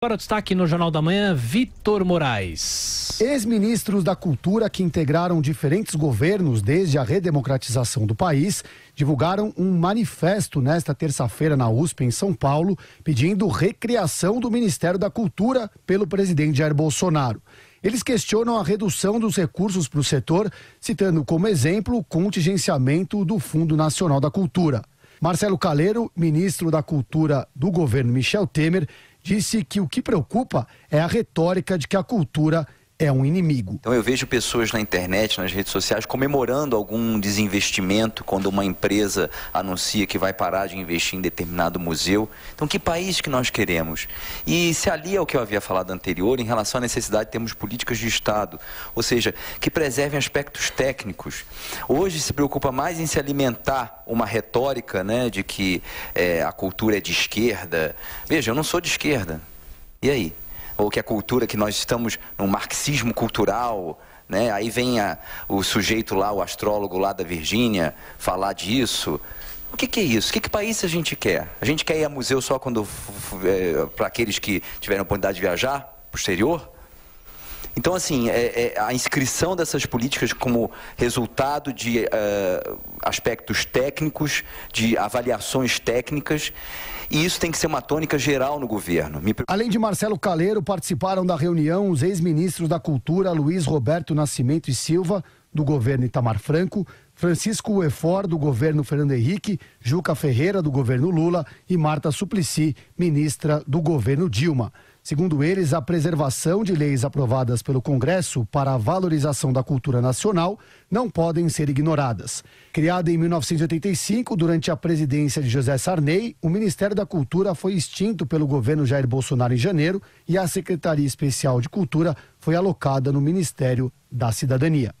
Agora o destaque no Jornal da Manhã, Vitor Moraes. Ex-ministros da Cultura que integraram diferentes governos desde a redemocratização do país divulgaram um manifesto nesta terça-feira na USP, em São Paulo, pedindo recriação do Ministério da Cultura pelo presidente Jair Bolsonaro. Eles questionam a redução dos recursos para o setor, citando como exemplo o contingenciamento do Fundo Nacional da Cultura. Marcelo Caleiro, ministro da Cultura do governo Michel Temer, disse que o que preocupa é a retórica de que a cultura é um inimigo. Então eu vejo pessoas na internet, nas redes sociais, comemorando algum desinvestimento quando uma empresa anuncia que vai parar de investir em determinado museu. Então que país que nós queremos? E se alia ao é que eu havia falado anterior em relação à necessidade de termos políticas de Estado, ou seja, que preservem aspectos técnicos. Hoje se preocupa mais em se alimentar uma retórica né, de que é, a cultura é de esquerda. Veja, eu não sou de esquerda. E aí? ou que a é cultura, que nós estamos no marxismo cultural, né? aí vem a, o sujeito lá, o astrólogo lá da Virgínia, falar disso. O que, que, é isso? Que, que país a gente quer? A gente quer ir a museu só quando é, para aqueles que tiveram a oportunidade de viajar, posterior? Então, assim, é, é, a inscrição dessas políticas como resultado de uh, aspectos técnicos, de avaliações técnicas, e isso tem que ser uma tônica geral no governo. Me... Além de Marcelo Caleiro, participaram da reunião os ex-ministros da Cultura Luiz Roberto Nascimento e Silva, do governo Itamar Franco, Francisco Uefor, do governo Fernando Henrique, Juca Ferreira, do governo Lula e Marta Suplicy, ministra do governo Dilma. Segundo eles, a preservação de leis aprovadas pelo Congresso para a valorização da cultura nacional não podem ser ignoradas. Criada em 1985, durante a presidência de José Sarney, o Ministério da Cultura foi extinto pelo governo Jair Bolsonaro em janeiro e a Secretaria Especial de Cultura foi alocada no Ministério da Cidadania.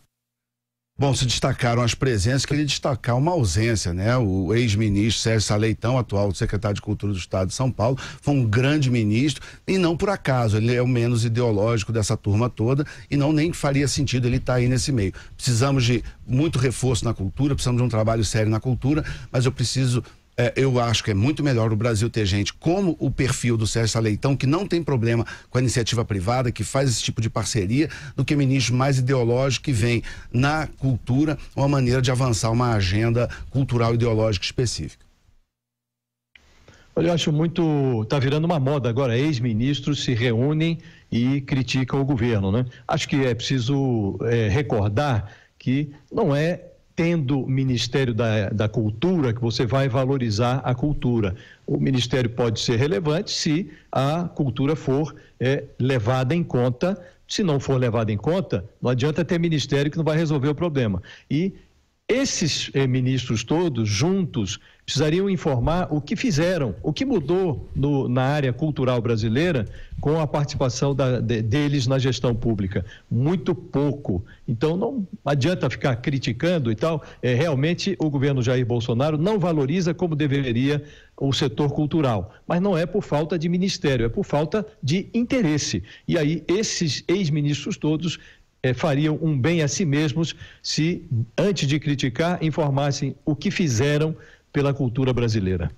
Bom, se destacaram as presenças, queria destacar uma ausência, né? O ex-ministro Sérgio Saleitão, atual secretário de Cultura do Estado de São Paulo, foi um grande ministro e não por acaso, ele é o menos ideológico dessa turma toda e não nem faria sentido ele estar tá aí nesse meio. Precisamos de muito reforço na cultura, precisamos de um trabalho sério na cultura, mas eu preciso é, eu acho que é muito melhor o Brasil ter gente como o perfil do Sérgio Saleitão, que não tem problema com a iniciativa privada, que faz esse tipo de parceria, do que ministro mais ideológico que vem na cultura uma maneira de avançar uma agenda cultural ideológica específica. Olha, eu acho muito. Está virando uma moda agora. Ex-ministros se reúnem e criticam o governo, né? Acho que é preciso é, recordar que não é tendo Ministério da, da Cultura, que você vai valorizar a cultura. O Ministério pode ser relevante se a cultura for é, levada em conta. Se não for levada em conta, não adianta ter ministério que não vai resolver o problema. E esses eh, ministros todos, juntos, precisariam informar o que fizeram, o que mudou no, na área cultural brasileira com a participação da, de, deles na gestão pública. Muito pouco. Então, não adianta ficar criticando e tal. Eh, realmente, o governo Jair Bolsonaro não valoriza como deveria o setor cultural. Mas não é por falta de ministério, é por falta de interesse. E aí, esses ex-ministros todos é, fariam um bem a si mesmos se, antes de criticar, informassem o que fizeram pela cultura brasileira.